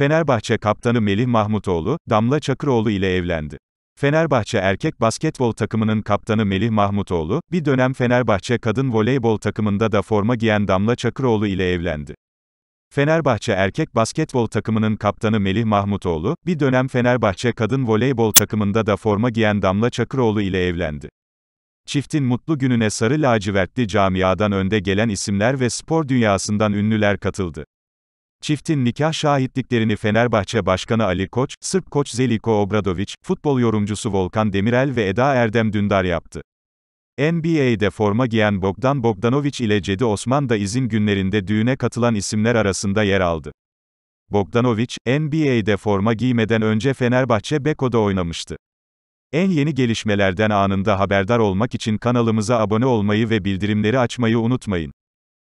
Fenerbahçe kaptanı Melih Mahmutoğlu, Damla Çakıroğlu ile evlendi. Fenerbahçe erkek basketbol takımının kaptanı Melih Mahmutoğlu, bir dönem Fenerbahçe kadın voleybol takımında da forma giyen Damla Çakıroğlu ile evlendi. Fenerbahçe erkek basketbol takımının kaptanı Melih Mahmutoğlu, bir dönem Fenerbahçe kadın voleybol takımında da forma giyen Damla Çakıroğlu ile evlendi. Çiftin mutlu gününe sarı lacivertli camiadan önde gelen isimler ve spor dünyasından ünlüler katıldı. Çiftin nikah şahitliklerini Fenerbahçe Başkanı Ali Koç, Sırp Koç Zeliko Obradoviç, futbol yorumcusu Volkan Demirel ve Eda Erdem Dündar yaptı. NBA'de forma giyen Bogdan Bogdanovic ile Cedi Osman da izin günlerinde düğüne katılan isimler arasında yer aldı. Bogdanovic, NBA'de forma giymeden önce Fenerbahçe Beko'da oynamıştı. En yeni gelişmelerden anında haberdar olmak için kanalımıza abone olmayı ve bildirimleri açmayı unutmayın.